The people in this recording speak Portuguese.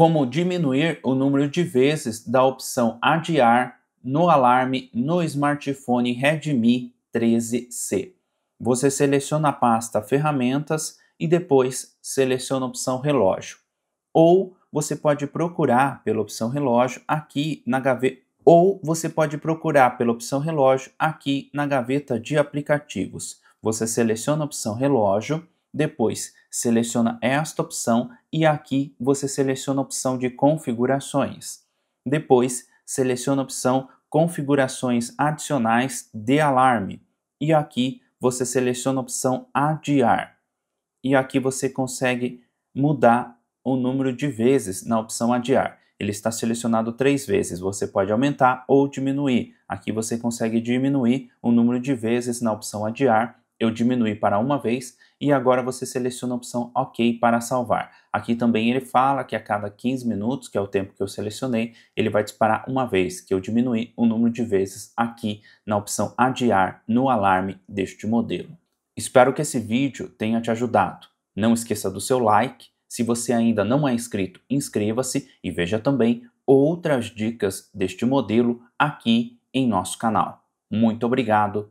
como diminuir o número de vezes da opção adiar no alarme no smartphone Redmi 13C. Você seleciona a pasta ferramentas e depois seleciona a opção relógio. Ou você pode procurar pela opção relógio aqui na gaveta ou você pode procurar pela opção relógio aqui na gaveta de aplicativos. Você seleciona a opção relógio depois, seleciona esta opção e aqui você seleciona a opção de configurações. Depois, seleciona a opção configurações adicionais de alarme e aqui você seleciona a opção adiar. E aqui você consegue mudar o número de vezes na opção adiar. Ele está selecionado três vezes, você pode aumentar ou diminuir. Aqui você consegue diminuir o número de vezes na opção adiar eu diminui para uma vez e agora você seleciona a opção OK para salvar. Aqui também ele fala que a cada 15 minutos, que é o tempo que eu selecionei, ele vai disparar uma vez, que eu diminui o número de vezes aqui na opção adiar no alarme deste modelo. Espero que esse vídeo tenha te ajudado. Não esqueça do seu like, se você ainda não é inscrito, inscreva-se e veja também outras dicas deste modelo aqui em nosso canal. Muito obrigado!